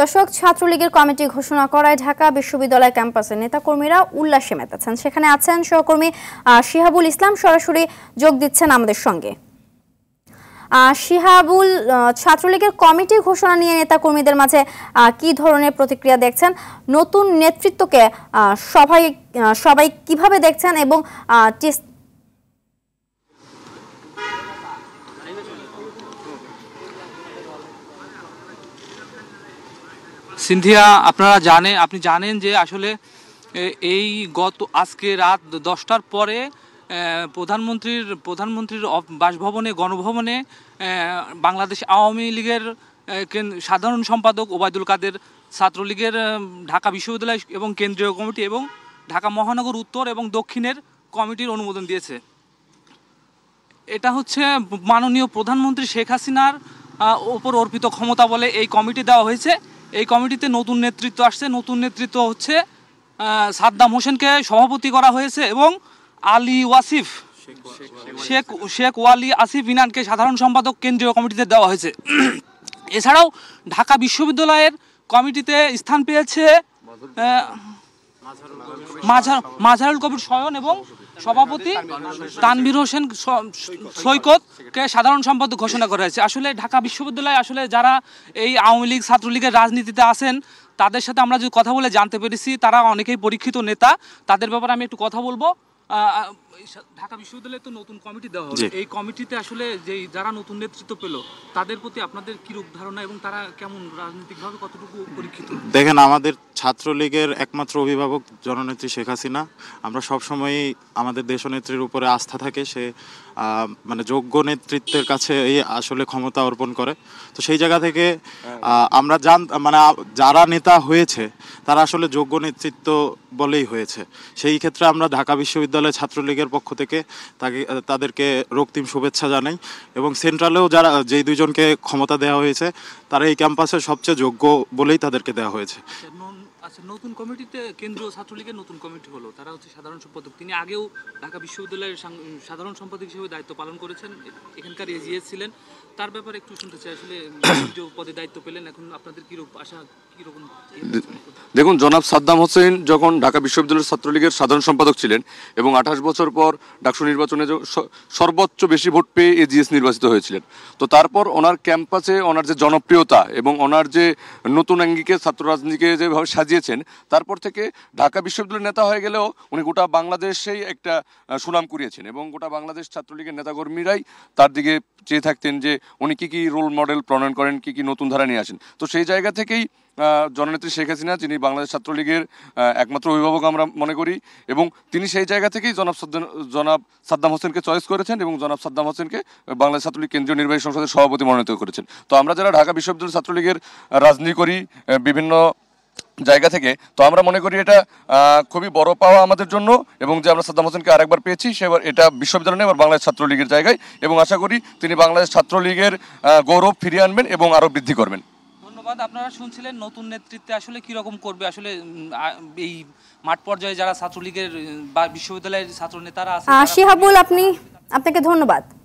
দর্শক ছাত্রলীগের কমিটি ঘোষণা করায় ঢাকা বিশ্ববিদ্যালয় ক্যাম্পাসে নেতাকর্মীরা উল্লাসে মেতেছেন সেখানে আছেন সহকর্মী শিহাবুল ইসলাম সরাসরি যোগ দিচ্ছেন আমাদের সঙ্গে শিহাবুল ছাত্রলীগের কমিটি ঘোষণা নিয়ে নেতাকর্মীদের মাঝে কি ধরনের প্রতিক্রিয়া দেখছেন নতুন নেতৃত্বকে সবাই সবাই কিভাবে দেখছেন এবং সিন্ধিয়া আপনারা জানে আপনি জানেন যে আসলে এই গত আজকে রাত দশটার পরে প্রধানমন্ত্রীর প্রধানমন্ত্রীর বাসভবনে গণভবনে বাংলাদেশ আওয়ামী লীগের সাধারণ সম্পাদক ওবায়দুল কাদের ছাত্রলীগের ঢাকা বিশ্ববিদ্যালয় এবং কেন্দ্রীয় কমিটি এবং ঢাকা মহানগর উত্তর এবং দক্ষিণের কমিটির অনুমোদন দিয়েছে এটা হচ্ছে মাননীয় প্রধানমন্ত্রী শেখ হাসিনার ওপর অর্পিত ক্ষমতা বলে এই কমিটি দেওয়া হয়েছে এই কমিটিতে নতুন নেতৃত্ব আসছে নতুন নেতৃত্ব হচ্ছে সাদ্দাম হোসেনকে সভাপতি করা হয়েছে এবং আলী ওয়াসিফ শেখ শেখ ওয়ালি আসিফ ইনানকে সাধারণ সম্পাদক কেন্দ্রীয় কমিটিতে দেওয়া হয়েছে এছাড়াও ঢাকা বিশ্ববিদ্যালয়ের কমিটিতে স্থান পেয়েছে মাঝারুল কবির স্বয়ন এবং সভাপতি তানবির হোসেন সৈকতকে সাধারণ সম্পাদক ঘোষণা করা হয়েছে আসলে ঢাকা বিশ্ববিদ্যালয়ে আসলে যারা এই আওয়ামী লীগ ছাত্রলীগের রাজনীতিতে আছেন তাদের সাথে আমরা যদি কথা বলে জানতে পেরেছি তারা অনেকেই পরীক্ষিত নেতা তাদের ব্যাপারে আমি একটু কথা বলবো ঢাকা বিশ্ববিদ্যালয়ে তো নতুন কমিটি দেওয়া হয়েছে এই কমিটিতে আসলে যে যারা নতুন নেতৃত্ব পেল তাদের প্রতি আপনাদের রূপ ধারণা এবং তারা কেমন রাজনৈতিকভাবে কতটুকু পরীক্ষিত দেখেন আমাদের ছাত্রলীগের একমাত্র অভিভাবক জননেত্রী শেখ হাসিনা আমরা সবসময়ই আমাদের দেশনেত্রীর উপরে আস্থা থাকে সে মানে যোগ্য নেতৃত্বের কাছে এই আসলে ক্ষমতা অর্পণ করে তো সেই জায়গা থেকে আমরা জান মানে যারা নেতা হয়েছে তারা আসলে যোগ্য নেতৃত্ব বলেই হয়েছে সেই ক্ষেত্রে আমরা ঢাকা বিশ্ববিদ্যালয় ছাত্রলীগের পক্ষ থেকে তাকে তাদেরকে রক্তিম শুভেচ্ছা জানাই এবং সেন্ট্রালেও যারা যেই দুজনকে ক্ষমতা দেওয়া হয়েছে তারা এই ক্যাম্পাসের সবচেয়ে যোগ্য বলেই তাদেরকে দেওয়া হয়েছে আচ্ছা নতুন কমিটিতে কেন্দ্রীয় ছাত্রলীগের নতুন কমিটি হলো তারা হচ্ছে সাধারণ সম্পাদক তিনি আগেও ঢাকা বিশ্ববিদ্যালয়ের সাধারণ সম্পাদক হিসেবে দায়িত্ব পালন করেছেন এখানকার এজিএস ছিলেন তার ব্যাপারে একটু শুনতে চাই আসলে কেন্দ্রীয় পদে দায়িত্ব পেলেন এখন আপনাদের কীরকম আশা কীরকম দেখুন জনাব সাদ্দাম হোসেন যখন ঢাকা বিশ্ববিদ্যালয়ের ছাত্রলীগের সাধারণ সম্পাদক ছিলেন এবং আঠাশ বছর পর ডাকসু নির্বাচনে সর্বোচ্চ বেশি ভোট পেয়ে এজিএস নির্বাচিত হয়েছিলেন তো তারপর ওনার ক্যাম্পাসে ওনার যে জনপ্রিয়তা এবং ওনার যে নতুন আঙ্গিকে ছাত্র রাজনীতিকে যেভাবে সাজিয়ে দিয়েছেন তারপর থেকে ঢাকা বিশ্ববিদ্যালয়ের নেতা হয়ে গেলেও উনি গোটা বাংলাদেশেই একটা সুনাম কুড়িয়েছেন এবং গোটা বাংলাদেশ ছাত্রলীগের নেতাকর্মীরাই তার দিকে চেয়ে থাকতেন যে উনি কী কী রোল মডেল প্রণয়ন করেন কী কী নতুন ধারা নিয়ে আসেন তো সেই জায়গা থেকেই জননেত্রী শেখ হাসিনা যিনি বাংলাদেশ ছাত্রলীগের একমাত্র অভিভাবক আমরা মনে করি এবং তিনি সেই জায়গা থেকেই জনাব জনাব সাদ্দাম হোসেনকে চয়েস করেছেন এবং জনাব সাদ্দাম হোসেনকে বাংলাদেশ ছাত্রলীগ কেন্দ্রীয় নির্বাহী সংসদের সভাপতি মনোনীত করেছেন তো আমরা যারা ঢাকা বিশ্ববিদ্যালয় ছাত্রলীগের রাজনীতি করি বিভিন্ন জায়গা থেকে তো আমরা মনে করি এটা খুবই বড় পাওয়া আমাদের জন্য এবং যে আমরা সাদ্দাম হোসেনকে আরেকবার পেয়েছি সেবার এটা বিশ্ববিদ্যালয় এবার বাংলাদেশ ছাত্রলীগের জায়গায় এবং আশা করি তিনি বাংলাদেশ ছাত্রলীগের গৌরব ফিরিয়ে আনবেন এবং আরও বৃদ্ধি করবেন ধন্যবাদ আপনারা শুনছিলেন নতুন নেতৃত্বে আসলে কীরকম করবে আসলে এই মাঠ পর্যায়ে যারা ছাত্রলীগের বা বিশ্ববিদ্যালয়ের ছাত্র নেতারা আছে আপনি আপনাকে ধন্যবাদ